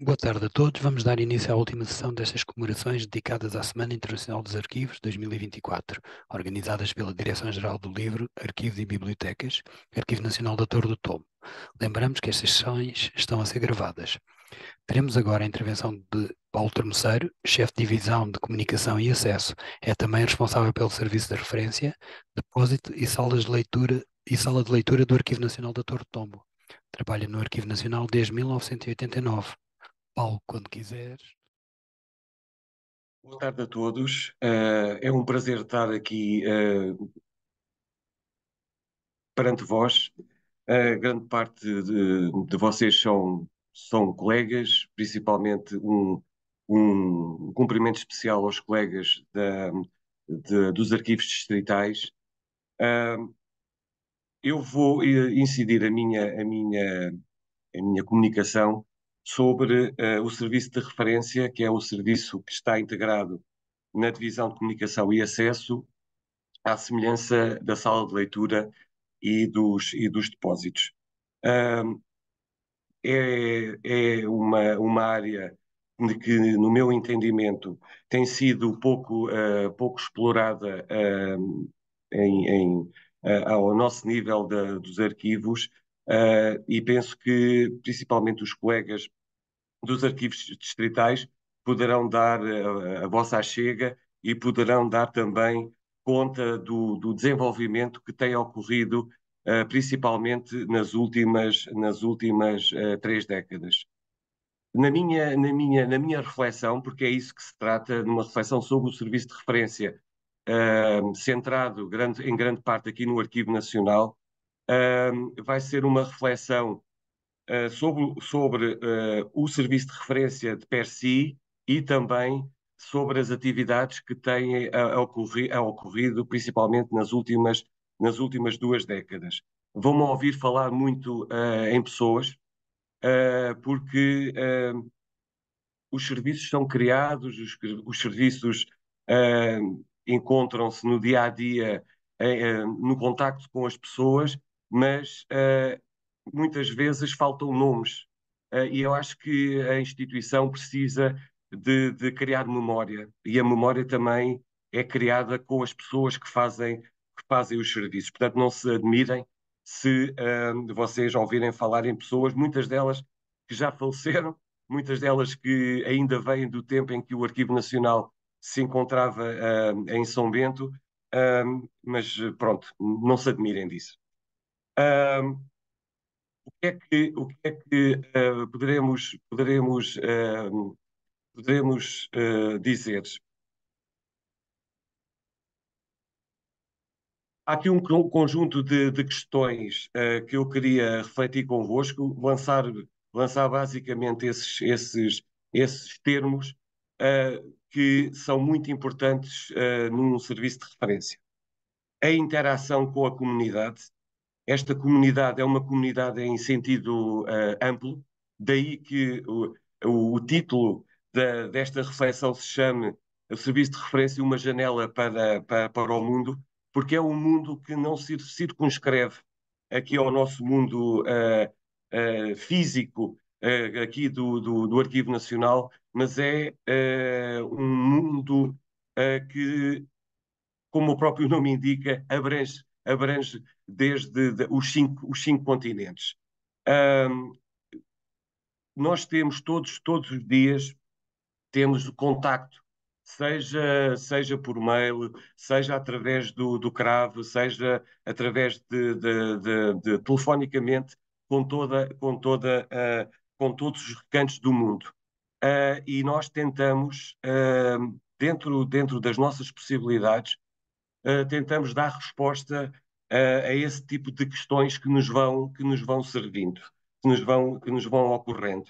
Boa tarde a todos. Vamos dar início à última sessão destas comemorações dedicadas à Semana Internacional dos Arquivos 2024, organizadas pela Direção-Geral do Livro, Arquivos e Bibliotecas, Arquivo Nacional da Torre do Tombo. Lembramos que estas sessões estão a ser gravadas. Teremos agora a intervenção de Paulo Termoceiro, chefe de divisão de comunicação e acesso, é também responsável pelo serviço de referência, depósito e salas de leitura e sala de leitura do Arquivo Nacional da Torre do Tombo. Trabalha no Arquivo Nacional desde 1989 palco quando quiseres. Boa tarde a todos. Uh, é um prazer estar aqui uh, perante vós. Uh, grande parte de, de, vocês são, são colegas, principalmente um, um cumprimento especial aos colegas da, de, dos arquivos distritais. Uh, eu vou incidir a minha, a minha, a minha comunicação sobre uh, o serviço de referência, que é o serviço que está integrado na divisão de comunicação e acesso, à semelhança da sala de leitura e dos, e dos depósitos. é, é uma, uma área de que, no meu entendimento, tem sido pouco, uh, pouco explorada em, em, uh, ao nosso nível dos arquivos, ah, e penso que, principalmente, os colegas dos arquivos distritais poderão dar a, eh, a vossa chega e poderão dar também conta do, do desenvolvimento que tem ocorrido Uh, principalmente nas últimas, nas últimas uh, três décadas. Na minha, na, minha, na minha reflexão, porque é isso que se trata, numa reflexão sobre o serviço de referência, uh, centrado grande, em grande parte aqui no Arquivo Nacional, vai ser uma reflexão eh, sobre, sobre uh, o serviço de referência de per si e também sobre as atividades que têm a, eh, a, ocorri a ocorrido, principalmente nas últimas, nas últimas duas décadas. Vão-me ouvir falar muito uh, em pessoas, porque os serviços são criados, os, os serviços encontram-se no dia a dia no contacto com as pessoas, mas uh, muitas vezes faltam nomes. Uh, e eu acho que a instituição precisa de, de, criar memória. E a memória também é criada com as pessoas que fazem, que fazem os serviços. Portanto, não se admirem se uh, vocês ouvirem falar em pessoas, muitas delas que já faleceram, muitas delas que ainda vêm do tempo em que o Arquivo Nacional se encontrava uh, em São Bento, mas pronto, não se admirem disso o que é que, o que, é que uh, poderemos, poderemos, uh, poderemos uh, dizer? Há aqui um conjunto de, de questões que eu queria refletir convosco, lançar, lançar basicamente esses, esses, esses termos que são muito importantes num serviço de referência. A interação com a comunidade, esta comunidade é uma comunidade em sentido uh, amplo, daí que o, o título da, desta reflexão se chame o Serviço de Referência Uma Janela para, para, para o Mundo, porque é um mundo que não se circunscreve aqui ao nosso mundo uh, uh, físico, aqui do, do, do, Arquivo Nacional, mas é um mundo que, como o próprio nome indica, abrange abrange desde de, os, cinco, os cinco continentes. Um, nós temos todos, todos os dias, temos contacto, seja, seja por mail, seja através do, do cravo, seja através de, de, de, de telefonicamente com toda, com toda, uh, com todos os cantos do mundo. Uh, e nós tentamos, uh, dentro, dentro das nossas possibilidades, ah, tentamos dar resposta uh, a esse tipo de questões que nos vão, que nos vão servindo, que nos vão, que nos vão ocorrendo.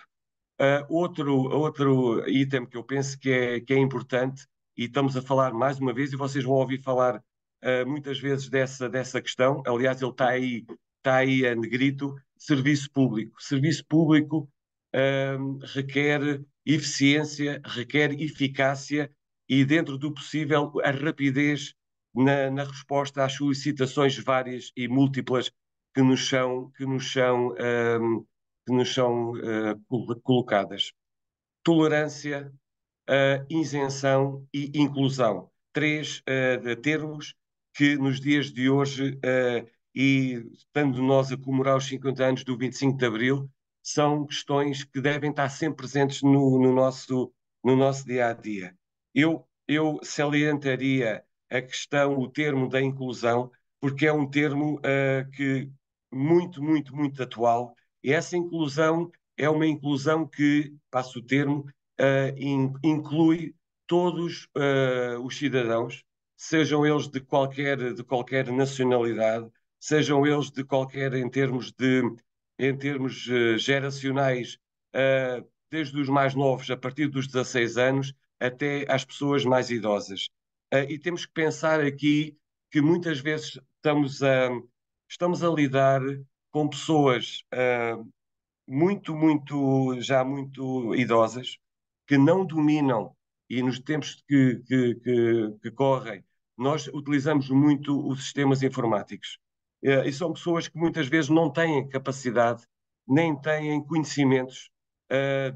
Uh, outro, outro item que eu penso que é, que é importante, e estamos a falar mais uma vez, e vocês vão ouvir falar uh, muitas vezes dessa, dessa questão, aliás, ele está aí, está aí a negrito, serviço público. Serviço público requer eficiência, requer eficácia e, dentro do possível, a rapidez na, na resposta às solicitações várias e múltiplas que nos são, que nos são, um, que nos são uh, colocadas. Tolerância, uh, isenção e inclusão. Três uh, termos que nos dias de hoje, e estando nós a comemorar os 50 anos do 25 de Abril, são questões que devem estar sempre presentes no, no nosso, no nosso dia a dia. Eu, eu salientaria a questão, o termo da inclusão, porque é um termo uh, que muito, muito, muito atual. E essa inclusão é uma inclusão que, passo o termo, uh, in, inclui todos uh, os cidadãos, sejam eles de qualquer, de qualquer nacionalidade, sejam eles de qualquer, em termos, de, em termos geracionais, desde os mais novos, a partir dos 16 anos, até às pessoas mais idosas. Ah, e temos que pensar aqui que muitas vezes estamos a, estamos a lidar com pessoas ah, muito, muito, já muito idosas, que não dominam e nos tempos que, que, que, que correm, nós utilizamos muito os sistemas informáticos. Ah, e são pessoas que muitas vezes não têm capacidade, nem têm conhecimentos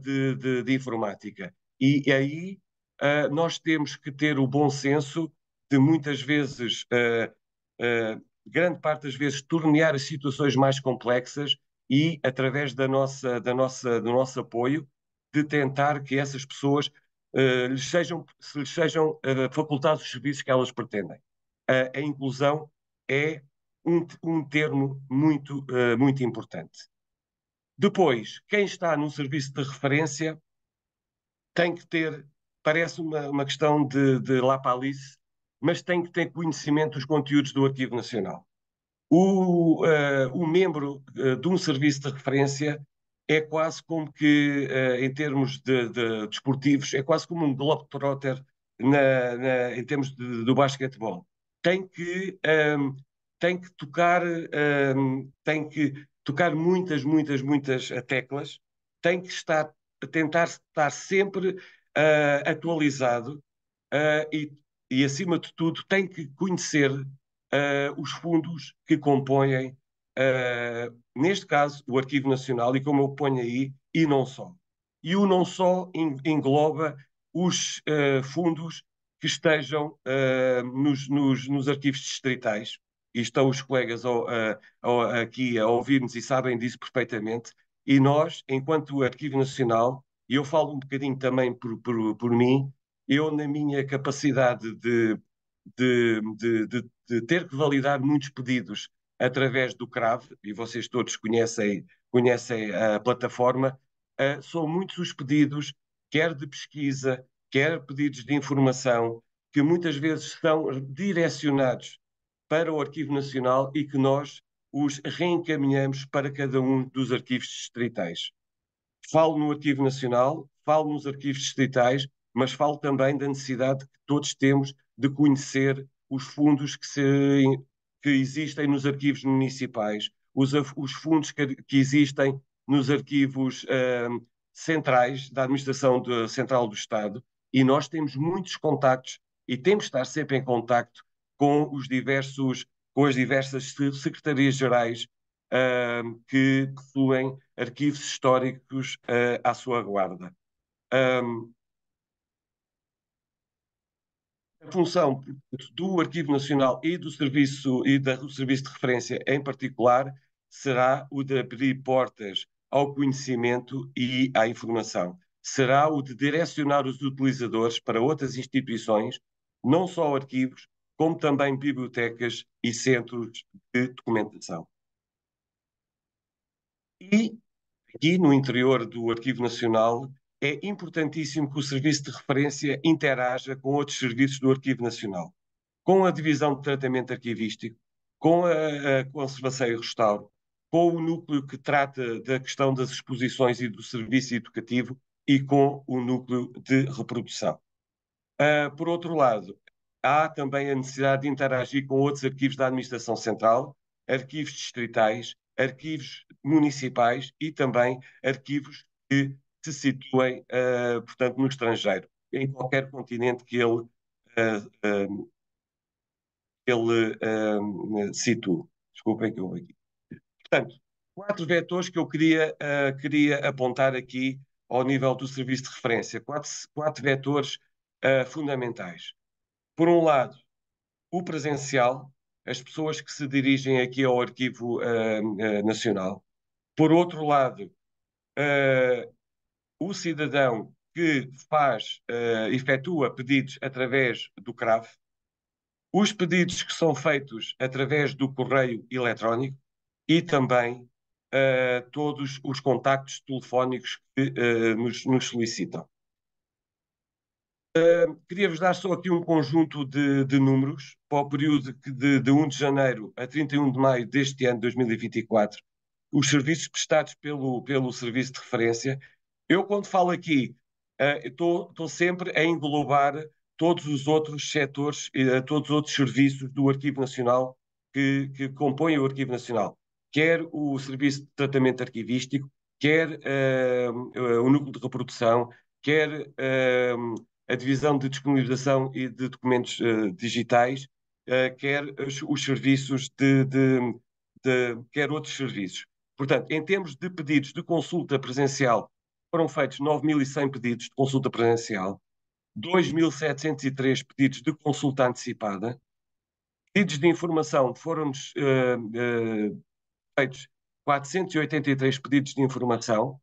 de, de, de informática. E aí uh, nós temos que ter o bom senso de muitas vezes, uh, grande parte das vezes, tornear as situações mais complexas e, através da nossa, da nossa, do nosso apoio, de tentar que essas pessoas lhes sejam, se lhes sejam facultados os serviços que elas pretendem. a inclusão é um, um termo muito, muito importante. Depois, quem está num serviço de referência tem que ter parece uma, uma questão de, de lapalice, mas tem que ter conhecimento dos conteúdos do Arquivo Nacional. O, uh, o membro uh, de um serviço de referência é quase como que, uh, em termos de, de desportivos, é quase como um globetrotter na, na, em termos de, do basquetebol. Tem que, um, ehm, tem que tocar, um, ehm, tem que tocar muitas, muitas, muitas teclas, tem que estar, tentar estar sempre uh, atualizado uh, e, e, acima de tudo, tem que conhecer uh, os fundos que compõem, neste caso, o Arquivo Nacional, e como eu ponho aí, e não só. E o não só engloba os fundos que estejam nos, nos, nos arquivos distritais, e estão os colegas ao, a, ao, aqui a ouvir-nos e sabem disso perfeitamente, e nós, enquanto Arquivo Nacional, e eu falo um bocadinho também por, por, por mim, eu na minha capacidade de, de, de, de, ter que validar muitos pedidos através do CRAV, e vocês todos conhecem, conhecem a plataforma, uh, são muitos os pedidos, quer de pesquisa, quer pedidos de informação, que muitas vezes são direcionados para o Arquivo Nacional e que nós os reencaminhamos para cada um dos arquivos distritais. Falo no Arquivo Nacional, falo nos arquivos distritais, mas falo também da necessidade que todos temos de conhecer os fundos que, se, que existem nos arquivos municipais, os, os fundos que, que, existem nos arquivos uh, centrais da Administração de, Central do Estado, e nós temos muitos contactos e temos de estar sempre em contacto com os diversos com as diversas secretarias gerais uh, que possuem arquivos históricos uh, à sua guarda. Um, a função do Arquivo Nacional e do Serviço e da, do Serviço de Referência em particular será o de abrir portas ao conhecimento e à informação. Será o de direcionar os utilizadores para outras instituições, não só arquivos, como também bibliotecas e centros de documentação. E aqui no interior do Arquivo Nacional é importantíssimo que o serviço de referência interaja com outros serviços do Arquivo Nacional, com a divisão de tratamento arquivístico, com a, a conservação e restauro, com o núcleo que trata da questão das exposições e do serviço educativo e com o núcleo de reprodução. Uh, por outro lado, há também a necessidade de interagir com outros arquivos da Administração Central, arquivos distritais, arquivos municipais e também arquivos que se situem, uh, portanto, no estrangeiro, em qualquer continente que ele, uh, eh, um, ehm, ele um, ehm, situe Desculpem que eu vou aqui. Portanto, quatro vetores que eu queria, uh, queria apontar aqui ao nível do serviço de referência. Quatro, quatro vetores fundamentais. Por um lado, o presencial, as pessoas que se dirigem aqui ao Arquivo uh, Nacional. Por outro lado, uh, o cidadão que faz, uh, efetua pedidos através do CRAF, os pedidos que são feitos através do correio eletrónico e também todos os contactos telefónicos que nos, nos solicitam. Ah, queria-vos dar só aqui um conjunto de, de números para o período de, de 1 de janeiro a 31 de maio deste ano, 2024, os serviços prestados pelo, pelo serviço de referência. Eu, quando falo aqui, ah, estou uh, sempre a englobar todos os outros setores, uh, todos os outros serviços do Arquivo Nacional que, que compõem o Arquivo Nacional, quer o Serviço de Tratamento Arquivístico, quer uh, o Núcleo de Reprodução, quer uh, a divisão de disponibilização e de documentos eh, digitais, eh, quer os, os serviços de, de, de, quer outros serviços. Portanto, em termos de pedidos de consulta presencial, foram feitos 9.100 pedidos de consulta presencial, 2.703 pedidos de consulta antecipada, pedidos de informação foram uh, uh, feitos 483 pedidos de informação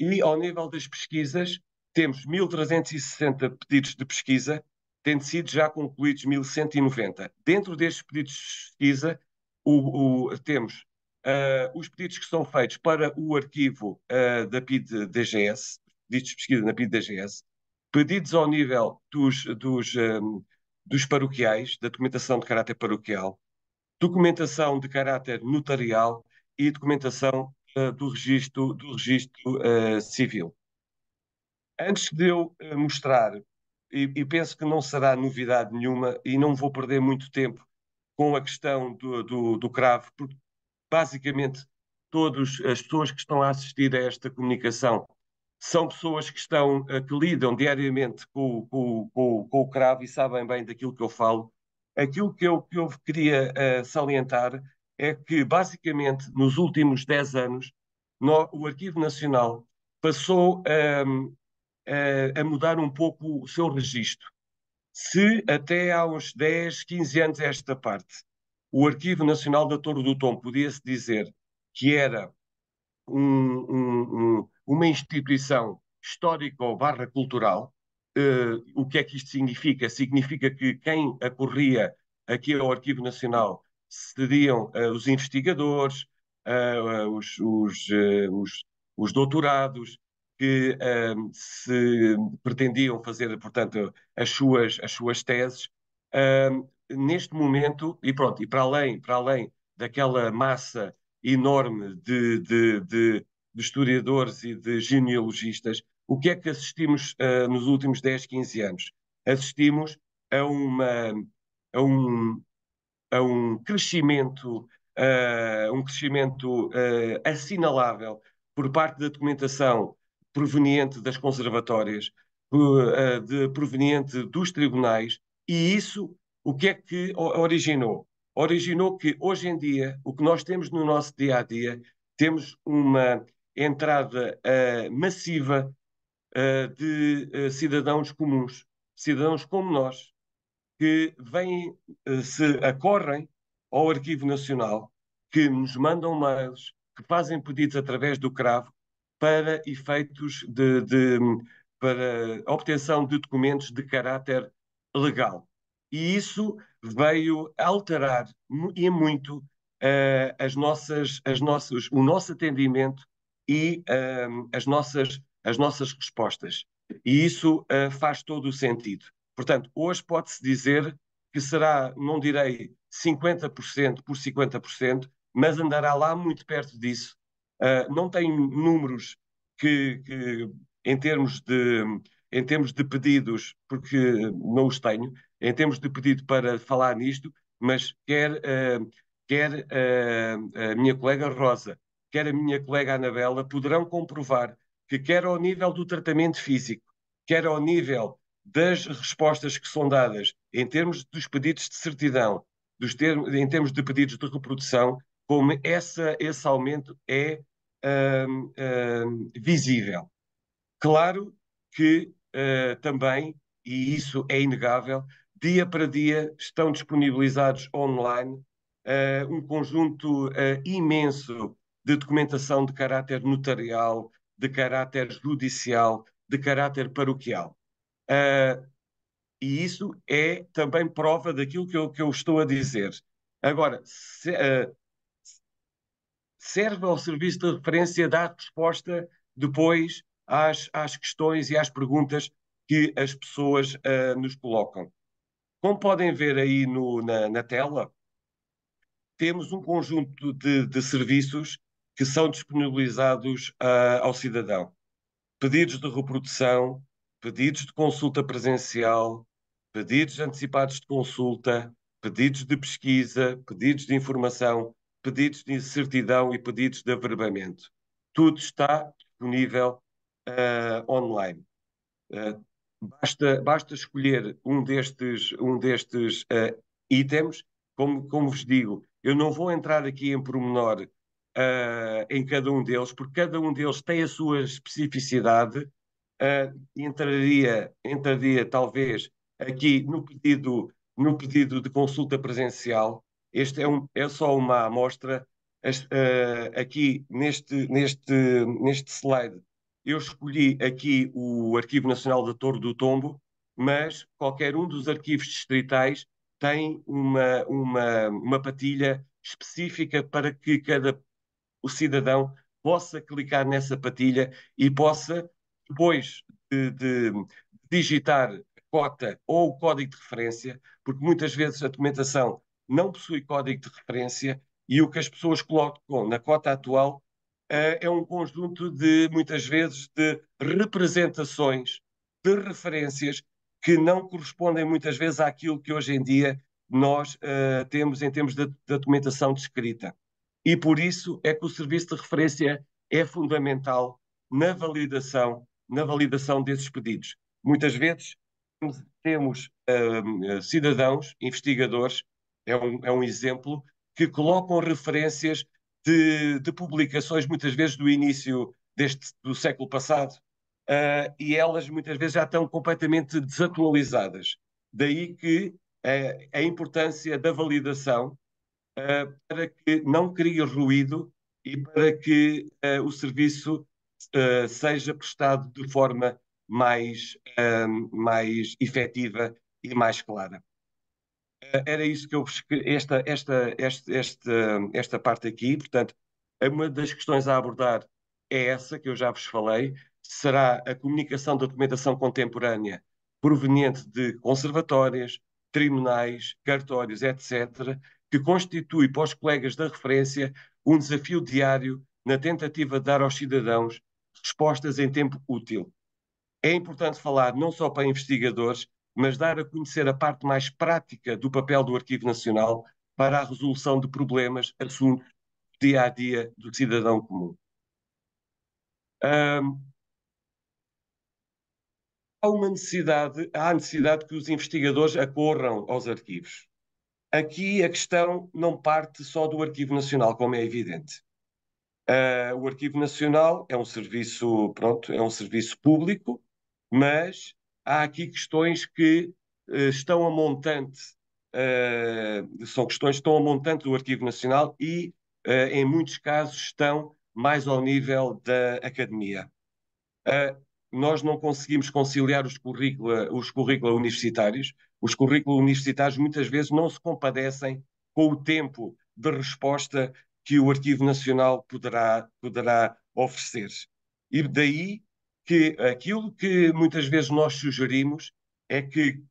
e ao nível das pesquisas temos 1.360 pedidos de pesquisa, tendo sido já concluídos 1.190. Dentro destes pedidos de pesquisa, o, o, temos uh, os pedidos que são feitos para o arquivo uh, da PID-DGS, pedidos de pesquisa na PID-DGS, pedidos ao nível dos, dos, um, ah, dos paroquiais, da documentação de caráter paroquial, documentação de caráter notarial e documentação uh, do registro, do registro civil. Antes de eu eh, mostrar, e, e, penso que não será novidade nenhuma, e não vou perder muito tempo com a questão do, do, do cravo, porque basicamente todas as pessoas que estão a assistir a esta comunicação são pessoas que estão eh, que lidam diariamente com, com, com, com, o cravo e sabem bem daquilo que eu falo. Aquilo que eu, que eu queria uh, salientar é que, basicamente, nos últimos 10 anos, no, o Arquivo Nacional passou um, ehm, a, eh, a mudar um pouco o seu registro. Se até há uns 10, 15 anos esta parte, o Arquivo Nacional da Torre do Tom podia-se dizer que era um, um, um, uma instituição histórica ou barra cultural, uh, o que é que isto significa? Significa que quem acorria aqui ao Arquivo Nacional seriam uh, eh, os investigadores, uh, os, os, os, os doutorados, que um, se pretendiam fazer, portanto, as suas, as suas teses, um, neste momento, e pronto, e para além, para além daquela massa enorme de, de, de, de historiadores e de genealogistas, o que é que assistimos uh, nos últimos 10, 15 anos? Assistimos a, uma, a, um, a um crescimento, uh, um crescimento uh, assinalável por parte da documentação proveniente das conservatórias, eh, de, proveniente dos tribunais, e isso o que é que originou? Originou que hoje em dia o que nós temos no nosso dia a dia temos uma entrada uh, massiva uh, de uh, cidadãos comuns, cidadãos como nós, que vêm, se acorrem ao Arquivo Nacional, que nos mandam mails, que fazem pedidos através do CRAVO para efeitos de, de para obtenção de documentos de caráter legal. E isso veio alterar e muito uh, as nossas, as nossas, o nosso atendimento e uh, as, nossas, as nossas respostas. E isso uh, faz todo o sentido. Portanto, hoje pode-se dizer que será, não direi 50% por 50%, mas andará lá muito perto disso, ah, não tem números que, que, em, termos de, em termos de pedidos, porque não os tenho, em termos de pedido para falar nisto, mas quer, uh, quer uh, a minha colega Rosa, quer a minha colega Anabela, poderão comprovar que quer ao nível do tratamento físico, quer ao nível das respostas que são dadas em termos dos pedidos de certidão, termos, em termos de pedidos de reprodução, como essa, esse aumento é um, um, visível. Claro que uh, também, e isso é inegável, dia para dia estão disponibilizados online uh, um conjunto uh, imenso de documentação de caráter notarial, de caráter judicial, de caráter paroquial. e isso é também prova daquilo que eu, que eu estou a dizer. Agora, se, serve ao serviço de referência dar resposta depois às, às questões e às perguntas que as pessoas uh, nos colocam. Como podem ver aí no, na, na, tela, temos um conjunto de, de serviços que são disponibilizados uh, ao cidadão. Pedidos de reprodução, pedidos de consulta presencial, pedidos antecipados de consulta, pedidos de pesquisa, pedidos de informação, pedidos de incertidão e pedidos de averbamento. Tudo está disponível uh, online. Uh, basta, basta escolher um destes, um destes uh, itens. Como, como vos digo, eu não vou entrar aqui em pormenor em cada um deles, porque cada um deles tem a sua especificidade. entraria, entraria talvez aqui no pedido, no pedido de consulta presencial, este é, um, é só uma amostra. uh, aqui neste, neste, neste slide, eu escolhi aqui o Arquivo Nacional da Torre do Tombo, mas qualquer um dos arquivos distritais tem uma, uma, uma patilha específica para que cada o cidadão possa clicar nessa patilha e possa, depois de, de, digitar a cota ou o código de referência, porque muitas vezes a documentação não possui código de referência e o que as pessoas colocam na cota atual uh, é um conjunto de, muitas vezes, de representações, de referências que não correspondem muitas vezes àquilo que hoje em dia nós uh, temos em termos de, de documentação descrita. E por isso é que o serviço de referência é fundamental na validação, na validação desses pedidos. Muitas vezes temos, uh, cidadãos, investigadores, é um, é um exemplo, que colocam referências de, de publicações, muitas vezes do início deste, do século passado, uh, e elas muitas vezes já estão completamente desatualizadas. Daí que uh, a importância da validação uh, para que não crie ruído e para que eh, o serviço ah, seja prestado de forma mais, mais efetiva e mais clara era isso que eu esta esta esta esta esta parte aqui, portanto, uma das questões a abordar é essa que eu já vos falei, será a comunicação da documentação contemporânea proveniente de conservatórias, tribunais, cartórios, etc, que constitui para os colegas da referência um desafio diário na tentativa de dar aos cidadãos respostas em tempo útil. É importante falar não só para investigadores, mas dar a conhecer a parte mais prática do papel do Arquivo Nacional para a resolução de problemas, assuntos do dia a dia do cidadão comum. Um, há uma necessidade, há a necessidade que os investigadores acorram aos arquivos. Aqui a questão não parte só do Arquivo Nacional, como é evidente. Uh, o Arquivo Nacional é um serviço, pronto, é um serviço público, mas há aqui questões que uh, estão a montante, uh, são questões que estão a montante do Arquivo Nacional e, uh, em muitos casos, estão mais ao nível da academia. nós não conseguimos conciliar os currícula, os currícula universitários. Os currículos universitários muitas vezes não se compadecem com o tempo de resposta que o Arquivo Nacional poderá, poderá oferecer. E daí que aquilo que muitas vezes nós sugerimos é que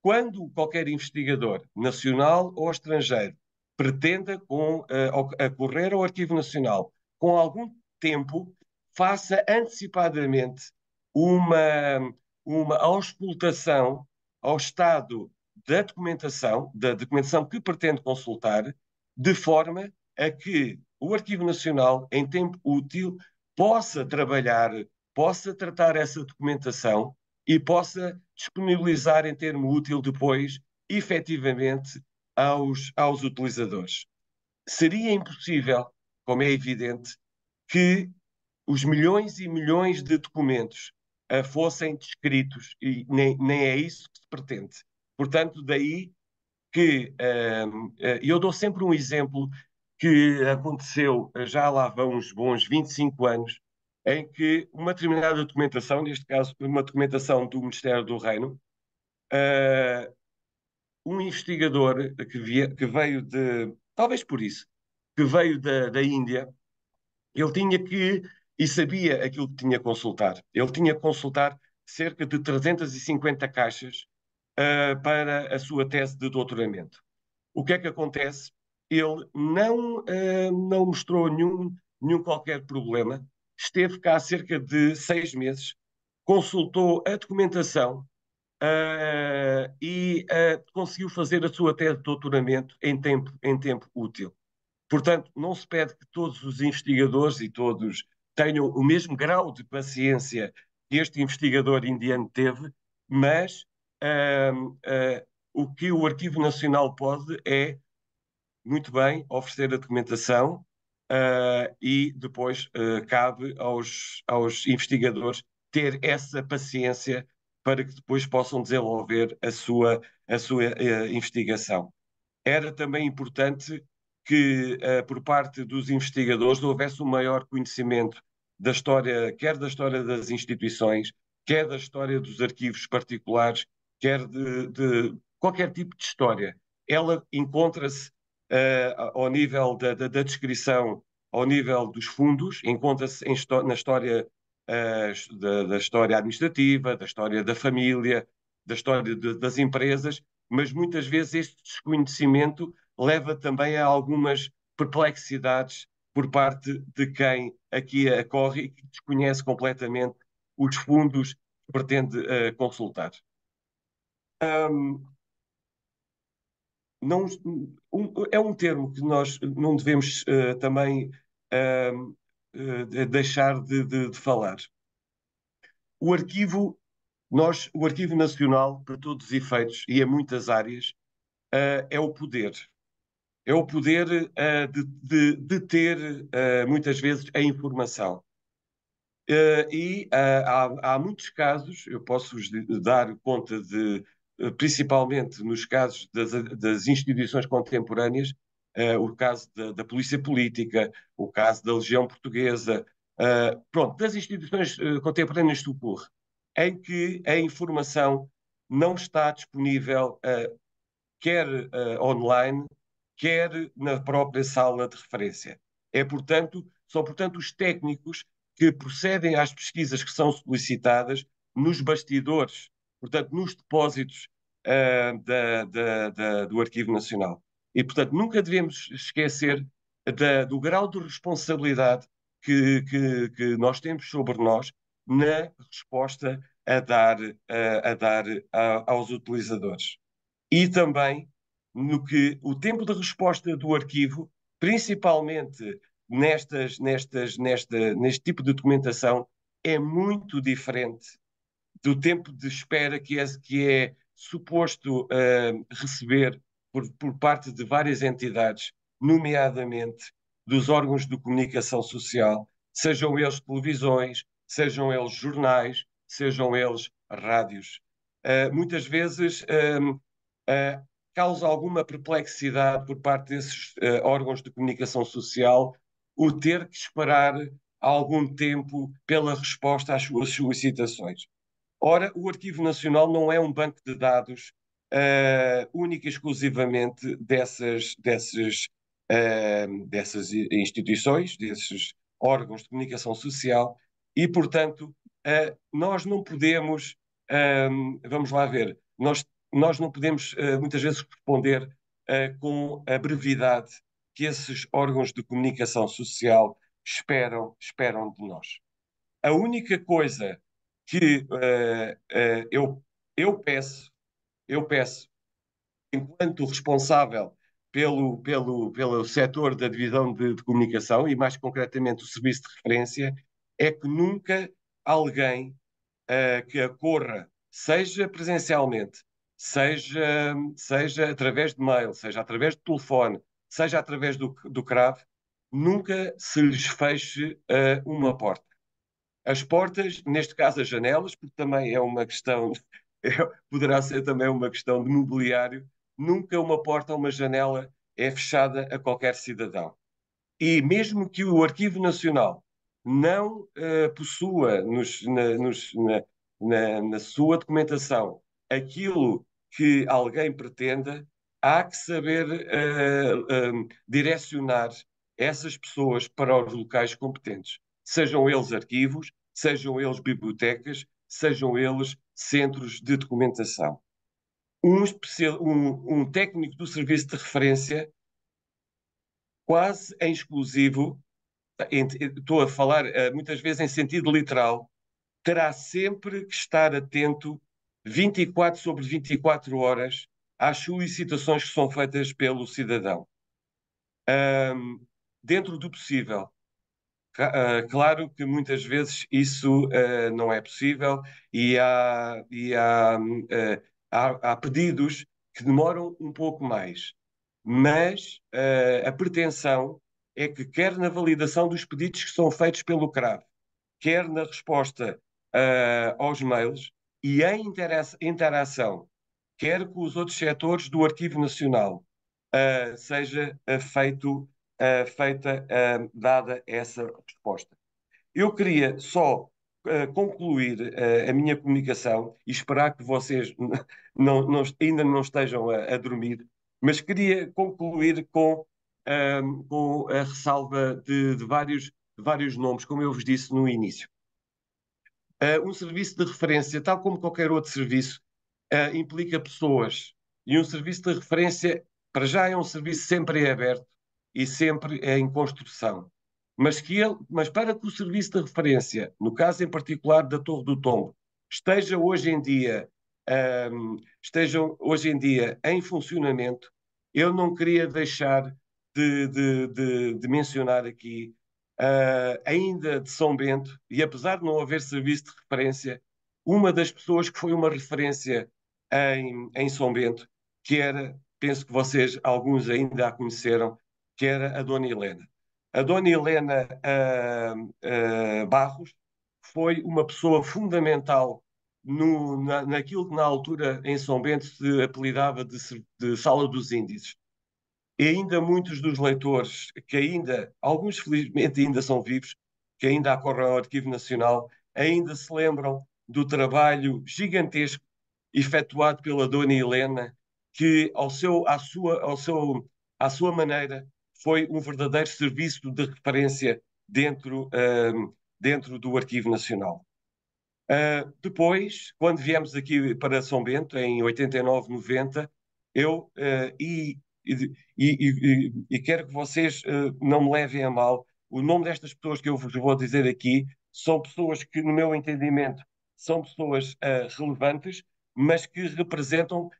quando qualquer investigador, nacional ou estrangeiro, pretenda com, uh, ao Arquivo Nacional com algum tempo, faça antecipadamente uma, uma auscultação ao estado da documentação, da documentação que pretende consultar, de forma a que o Arquivo Nacional, em tempo útil, possa trabalhar possa tratar essa documentação e possa disponibilizar em termo útil depois, efetivamente, aos, aos utilizadores. Seria impossível, como é evidente, que os milhões e milhões de documentos uh, fossem descritos e nem, nem é isso que se pretende. Portanto, daí que uh, eu dou sempre um exemplo que aconteceu eh, já lá vão uns bons 25 anos, em que uma determinada documentação, neste caso uma documentação do Ministério do Reino, uh, um investigador que, via, que, veio de, talvez por isso, que veio da, da Índia, ele tinha que, e sabia aquilo que tinha a consultar, ele tinha que consultar cerca de 350 caixas uh, para a sua tese de doutoramento. O que é que acontece? Ele não, uh, não mostrou nenhum, nenhum qualquer problema, esteve cá cerca de seis meses, consultou a documentação uh, e uh, conseguiu fazer a sua tese de doutoramento em tempo, em tempo útil. Portanto, não se pede que todos os investigadores e todos tenham o mesmo grau de paciência que este investigador indiano teve, mas uh, uh, o que o Arquivo Nacional pode é, muito bem, oferecer a documentação, uh, e depois uh, cabe aos, aos investigadores ter essa paciência para que depois possam desenvolver a sua, a sua uh, investigação. Era também importante que, por parte dos investigadores, houvesse um maior conhecimento da história, quer da história das instituições, quer da história dos arquivos particulares, quer de, de qualquer tipo de história. Ela encontra-se uh, ao nível da, da, da, descrição, ao nível dos fundos, encontra-se na história uh, da, da, história administrativa, da história da família, da história de, das empresas, mas muitas vezes este desconhecimento leva também a algumas perplexidades por parte de quem aqui acorre e que desconhece completamente os fundos que pretende uh, consultar. Um, não, um, é um termo que nós não devemos uh, também uh, uh, deixar de, de, de, falar. O arquivo, nós, o arquivo nacional, para todos os efeitos e em muitas áreas, eh, é o poder. É o poder de, de, ter, muitas vezes, a informação. e há, há muitos casos, eu posso dar conta de eh, principalmente nos casos das, das instituições contemporâneas, uh, o caso da, da, polícia política, o caso da Legião Portuguesa, uh, pronto, das instituições contemporâneas do ocorre, em que a informação não está disponível quer online, quer na própria sala de referência. É, portanto, são, portanto, os técnicos que procedem às pesquisas que são solicitadas nos bastidores portanto, nos depósitos uh, da, da, da, do Arquivo Nacional. E, portanto, nunca devemos esquecer do grau de responsabilidade que, que, que, nós temos sobre nós na resposta a dar, a, a dar a, aos utilizadores. E também no que o tempo de resposta do arquivo, principalmente nestas, nestas, nesta, neste tipo de documentação, é muito diferente do tempo de espera que é, que é suposto uh, receber por, por parte de várias entidades, nomeadamente dos órgãos de comunicação social, sejam eles televisões, sejam eles jornais, sejam eles rádios. Uh, muitas vezes uh, uh, causa alguma perplexidade por parte desses órgãos de comunicação social o ter que esperar algum tempo pela resposta às suas solicitações. Ora, o Arquivo Nacional não é um banco de dados uh, único e exclusivamente dessas, dessas, uh, dessas instituições, desses órgãos de comunicação social, e, portanto, uh, nós não podemos, vamos lá ver, nós, nós não podemos uh, muitas vezes responder com a brevidade que esses órgãos de comunicação social esperam, esperam de nós. A única coisa que é, é, eu, eu peço, eu peço, enquanto responsável pelo, pelo, pelo setor da divisão de, de comunicação e mais concretamente o serviço de referência, é que nunca alguém eh, que acorra seja presencialmente, seja, seja através de mail, seja através de telefone, seja através do, do CRAV, nunca se lhes feche uh, uma porta as portas, neste caso as janelas, porque também é uma questão, é, poderá ser também uma questão de mobiliário, nunca uma porta ou uma janela é fechada a qualquer cidadão. E mesmo que o Arquivo Nacional não uh, possua nos, na, nos, na, na, na sua documentação aquilo que alguém pretenda, há que saber uh, uh, direcionar essas pessoas para os locais competentes sejam eles arquivos, sejam eles bibliotecas, sejam eles centros de documentação. Um, um, um técnico do serviço de referência, quase em exclusivo, estou a falar eh, muitas vezes em sentido literal, terá sempre que estar atento 24 sobre 24 horas às solicitações que são feitas pelo cidadão. Um, dentro do possível, ah, claro que muitas vezes isso uh, não é possível e há, e há, uh, há, há, pedidos que demoram um pouco mais, mas uh, a pretensão é que, quer na validação dos pedidos que são feitos pelo CRAB, quer na resposta aos mails e em interação, quer com os outros setores do Arquivo Nacional, seja feito uh, feita, uh, dada essa resposta. Eu queria só eh, concluir a minha comunicação e esperar que vocês não, não, ainda não estejam a, a, dormir, mas queria concluir com, ehm, com a ressalva de, de, vários, de vários nomes, como eu vos disse no início. Uh, um serviço de referência, tal como qualquer outro serviço, uh, implica pessoas. E um serviço de referência, para já, é um serviço sempre aberto, e sempre é em construção. Mas, que ele, mas para que o serviço de referência, no caso em particular da Torre do Tombo, esteja hoje em dia, um, estejam hoje em dia em funcionamento, eu não queria deixar de, de, de, de mencionar aqui, uh, ainda de São Bento, e apesar de não haver serviço de referência, uma das pessoas que foi uma referência em, em São Bento, que era, penso que vocês, alguns ainda a conheceram, que era a Dona Helena. A Dona Helena uh, uh, Barros foi uma pessoa fundamental no, na, naquilo que na altura em São Bento se apelidava de, de Sala dos Índices. E ainda muitos dos leitores que ainda, alguns felizmente ainda são vivos, que ainda acorrem ao Arquivo Nacional, ainda se lembram do trabalho gigantesco efetuado pela Dona Helena, que ao seu, à, sua, ao seu, à sua maneira foi um verdadeiro serviço de referência dentro, uh, dentro do Arquivo Nacional. Uh, depois, quando viemos aqui para São Bento, em 89, 90, eu uh, e, e, e, e, quero que vocês ah, não me levem a mal, o nome destas pessoas que eu vos vou dizer aqui são pessoas que, no meu entendimento, são pessoas relevantes, mas que representam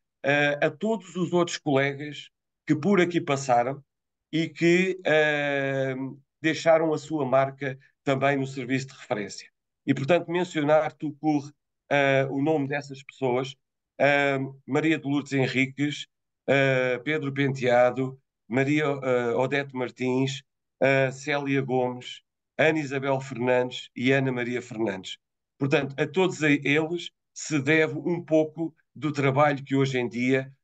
a todos os outros colegas que por aqui passaram e que uh, deixaram a sua marca também no serviço de referência. E, portanto, mencionar Tucur uh, o nome dessas pessoas, uh, Maria de Lourdes Henriques, eh, Pedro Penteado, Maria eh, Odete Martins, Célia Gomes, Ana Isabel Fernandes e Ana Maria Fernandes. Portanto, a todos eles se deve um pouco do trabalho que hoje em dia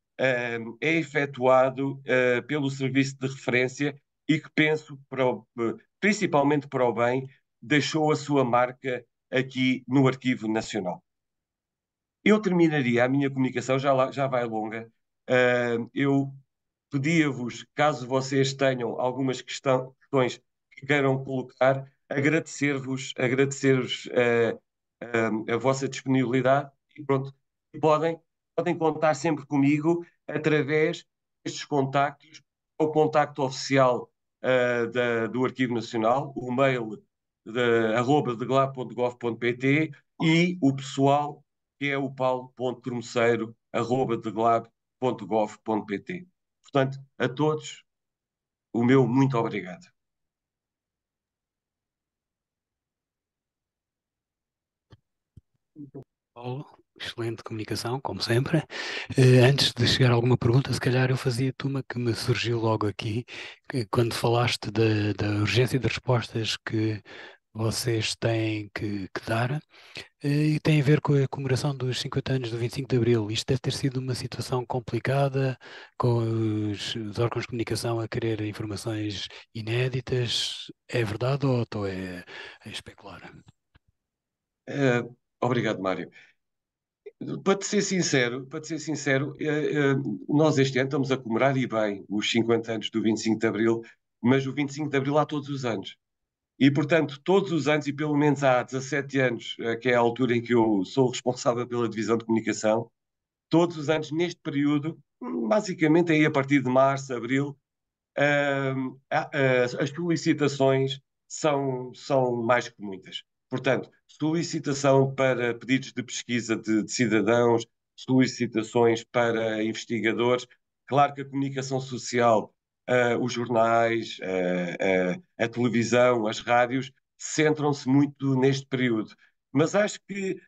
é efetuado ah, pelo serviço de referência e que penso, eh, principalmente para o bem, deixou a sua marca aqui no Arquivo Nacional. Eu terminaria a minha comunicação, já, lá, já vai longa. eu pedia-vos, caso vocês tenham algumas questões que queiram colocar, agradecer-vos agradecer, -vos, ah, ah, a vossa disponibilidade e pronto, podem, podem contar sempre comigo através destes contactos, o contacto oficial uh, da, do Arquivo Nacional, o mail de, arroba de glab.gov.pt e o pessoal que é o paulo.tormeceiro arroba de glab.gov.pt. Portanto, a todos, o meu muito obrigado. Paulo excelente comunicação, como sempre. Uh, antes de chegar a alguma pergunta, se calhar eu fazia tu uma que me surgiu logo aqui, quando falaste da, da urgência das respostas que vocês têm que, que dar, uh, e tem a ver com a comemoração dos 50 anos do 25 de Abril. Isto deve ter sido uma situação complicada, com os, os órgãos de comunicação a querer informações inéditas. É verdade ou estou a, é, a é especular? Uh, obrigado, Mário. Para te ser sincero, para ser sincero, eh, eh, nós este ano estamos a comemorar e bem os 50 anos do 25 de Abril, mas o 25 de Abril há todos os anos. E, portanto, todos os anos, e pelo menos há 17 anos, eh, que é a altura em que eu sou responsável pela divisão de comunicação, todos os anos, neste período, basicamente aí a partir de março, abril, as publicitações são, são mais que muitas. Portanto, solicitação para pedidos de pesquisa de, de cidadãos, solicitações para investigadores. Claro que a comunicação social, uh, os jornais, uh, uh, a televisão, as rádios, centram-se muito neste período. Mas acho que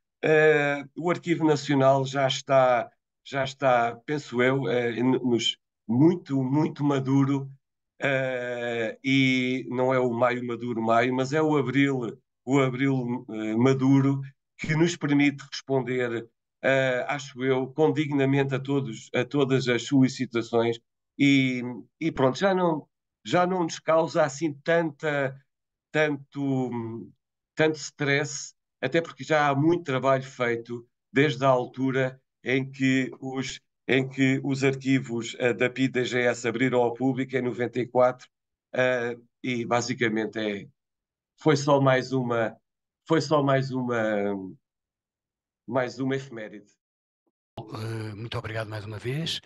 o Arquivo Nacional já está, já está penso eu, nos, muito, muito maduro. e não é o maio maduro maio, mas é o abril o Abril eh, Maduro, que nos permite responder, uh, acho eu, com dignamente a, todos, a todas as solicitações e, e pronto, já não, já não nos causa assim tanta, tanto, tanto stress, até porque já há muito trabalho feito desde a altura em que os, em que os arquivos uh, da PIDGS abriram ao público em 94 uh, e basicamente é, foi só mais uma, foi só mais uma, mais uma efeméride. Eh, muito obrigado mais uma vez.